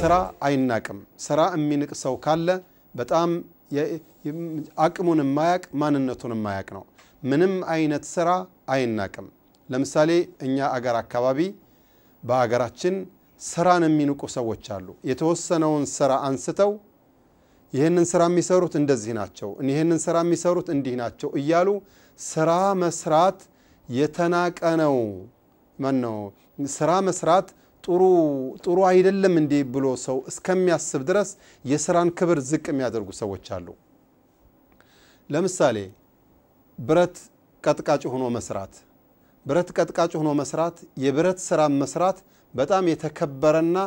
ስራ አይናቅም። ስራ የሚንቅ ሰው ካለ በጣም አቅሙን የማያቅ ማንነቱን የማያቅ ነው። ምንም አይነት ስራ አይናቅም። ለምሳሌ እኛ አገር አካባቢ በአገራችን ስራን የሚንቁ ሰዎች አሉ። የተወሰነውን ስራ አንስተው ይህንን ስራ የሚሰሩት እንደዚህ ናቸው፣ ይህንን ስራ የሚሰሩት እንዲህ ናቸው እያሉ ስራ መስራት የተናቀ ነው። ማን ነው ስራ መስራት ጥሩ ጥሩ አይደለም እንዴ ብሎ ሰው እስከሚያስብ ድረስ የስራን ክብር ዝቅ የሚያደርጉ ሰዎች አሉ። ለምሳሌ ብረት ቀጥቃጭ ሆኖ መስራት ብረት ቀጥቃጭ ሆኖ መስራት የብረት ስራ መስራት በጣም የተከበረና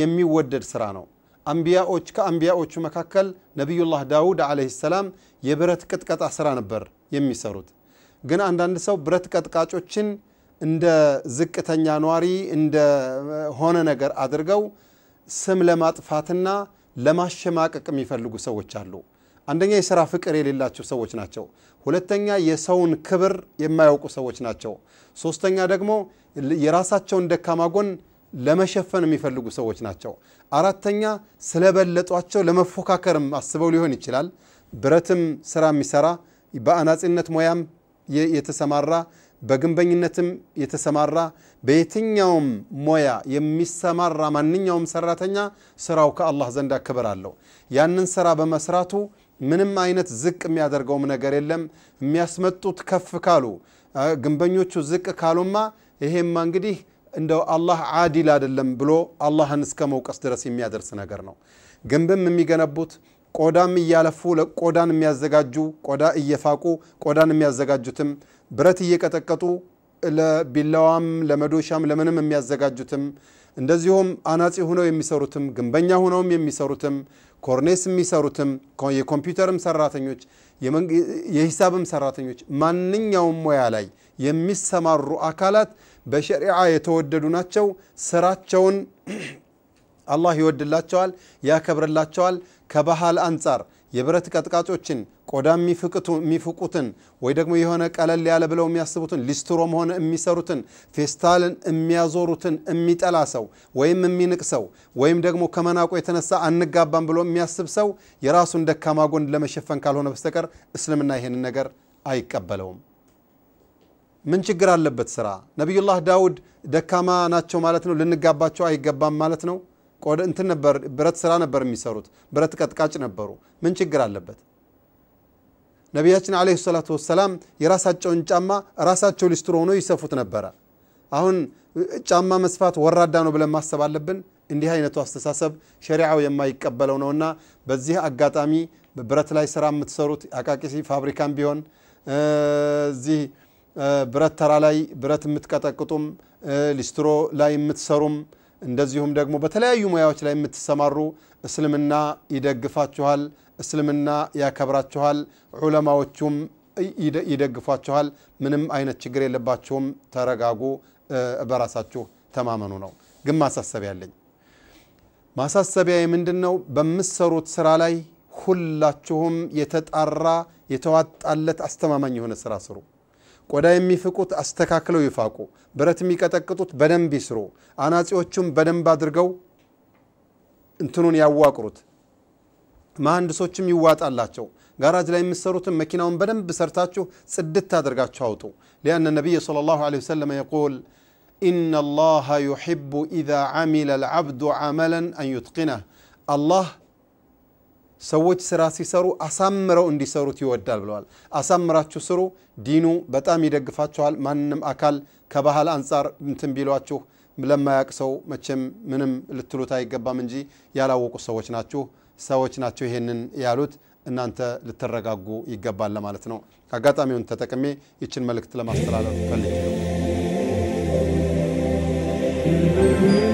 የሚወደድ ስራ ነው። አንቢያዎች ከአንቢያዎቹ መካከል ነቢዩላህ ዳውድ ዓለይሂ ሰላም የብረት ቅጥቀጣ ስራ ነበር የሚሰሩት። ግን አንዳንድ ሰው ብረት ቀጥቃጮችን እንደ ዝቅተኛ ነዋሪ እንደሆነ ነገር አድርገው ስም ለማጥፋትና ለማሸማቀቅ የሚፈልጉ ሰዎች አሉ። አንደኛ የሥራ ፍቅር የሌላቸው ሰዎች ናቸው። ሁለተኛ የሰውን ክብር የማያውቁ ሰዎች ናቸው። ሶስተኛ ደግሞ የራሳቸውን ደካማ ጎን ለመሸፈን የሚፈልጉ ሰዎች ናቸው። አራተኛ ስለበለጧቸው ለመፎካከርም አስበው ሊሆን ይችላል። ብረትም ስራ የሚሰራ በአናጺነት ሙያም የተሰማራ በግንበኝነትም የተሰማራ በየትኛውም ሞያ የሚሰማራ ማንኛውም ሰራተኛ ስራው ከአላህ ዘንድ ክብር አለው። ያንን ስራ በመስራቱ ምንም አይነት ዝቅ የሚያደርገውም ነገር የለም። የሚያስመጡት ከፍ ካሉ ግንበኞቹ ዝቅ ካሉማ ይሄማ እንግዲህ እንደው አላህ አዲል አይደለም ብሎ አላህን እስከ መውቀስ ድረስ የሚያደርስ ነገር ነው። ግንብም የሚገነቡት ቆዳም እያለፉ ቆዳን የሚያዘጋጁ ቆዳ እየፋቁ ቆዳን የሚያዘጋጁትም ብረት እየቀጠቀጡ ለቢላዋም ለመዶሻም ለምንም የሚያዘጋጁትም እንደዚሁም አናጺ ሁነው የሚሰሩትም ግንበኛ ሁነውም የሚሰሩትም ኮርኔስ የሚሰሩትም የኮምፒውተርም ሰራተኞች የሂሳብም ሰራተኞች ማንኛውም ሙያ ላይ የሚሰማሩ አካላት በሸሪዓ የተወደዱ ናቸው። ስራቸውን አላህ ይወድላቸዋል፣ ያከብርላቸዋል። ከባህል አንጻር የብረት ቀጥቃጮችን ቆዳ የሚፍቁትን ወይ ደግሞ የሆነ ቀለል ያለ ብለው የሚያስቡትን ሊስትሮም ሆነ የሚሰሩትን ፌስታልን የሚያዞሩትን የሚጠላ ሰው ወይም የሚንቅ ሰው ወይም ደግሞ ከመናቆ የተነሳ አንጋባም ብሎ የሚያስብ ሰው የራሱን ደካማ ጎን ለመሸፈን ካልሆነ በስተቀር እስልምና ይሄንን ነገር አይቀበለውም። ምን ችግር አለበት? ስራ ነቢዩላህ ዳውድ ደካማ ናቸው ማለት ነው፣ ልንጋባቸው አይገባም ማለት ነው። ቆደ እንትን ነበር ብረት ስራ ነበር የሚሰሩት ብረት ቀጥቃጭ ነበሩ። ምን ችግር አለበት? ነቢያችን አለይሂ ሰላቱ ወሰላም የራሳቸውን ጫማ ራሳቸው ሊስትሮ ሆኖ ይሰፉት ነበረ። አሁን ጫማ መስፋት ወራዳ ነው ብለን ማሰብ አለብን? እንዲህ አይነቱ አስተሳሰብ ሸሪዓው የማይቀበለው ነውና በዚህ አጋጣሚ ብረት ላይ ስራ የምትሰሩት አቃቂሲ ፋብሪካም ቢሆን እዚህ ብረት ተራ ላይ ብረት የምትቀጠቅጡም ሊስትሮ ላይ የምትሰሩም እንደዚሁም ደግሞ በተለያዩ ሙያዎች ላይ የምትሰማሩ እስልምና ይደግፋችኋል፣ እስልምና ያከብራችኋል፣ ዑለማዎቹም ይደግፏችኋል። ምንም አይነት ችግር የለባችሁም። ተረጋጉ፣ በራሳችሁ ተማመኑ ነው። ግን ማሳሰቢያ አለኝ። ማሳሰቢያ የምንድን ነው? በምሰሩት ስራ ላይ ሁላችሁም የተጣራ የተዋጣለት አስተማማኝ የሆነ ስራ ስሩ። ቆዳ የሚፍቁት አስተካክለው ይፋቁ፣ ብረት የሚቀጠቅጡት በደንብ ይስሩ፣ አናጺዎቹም በደንብ አድርገው እንትኑን ያዋቅሩት። መሐንዲሶችም ይዋጣላቸው። ጋራጅ ላይ የምትሰሩትን መኪናውን በደንብ ሰርታችሁ ጽድት አድርጋችሁ አውጡ። ሊአነ ነቢይ ሰለላሁ ዐለይሂ ወሰለም የቁል إن الله يحب إذا عمل العبد عملا أن يتقنه الله ሰዎች ስራ ሲሰሩ አሳምረው እንዲሰሩት ይወዳል ብለዋል። አሳምራችሁ ስሩ፣ ዲኑ በጣም ይደግፋችኋል። ማንም አካል ከባህል አንጻር እንትን ቢሏችሁ ለማያቅ ሰው መቼም ምንም ልትሉት አይገባም እንጂ ያላወቁ ሰዎች ናችሁ ሰዎች ናቸው ይሄንን ያሉት። እናንተ ልትረጋጉ ይገባል ለማለት ነው። አጋጣሚውን ተጠቅሜ ይችን መልእክት ለማስተላለፍ ፈልጌ ነው።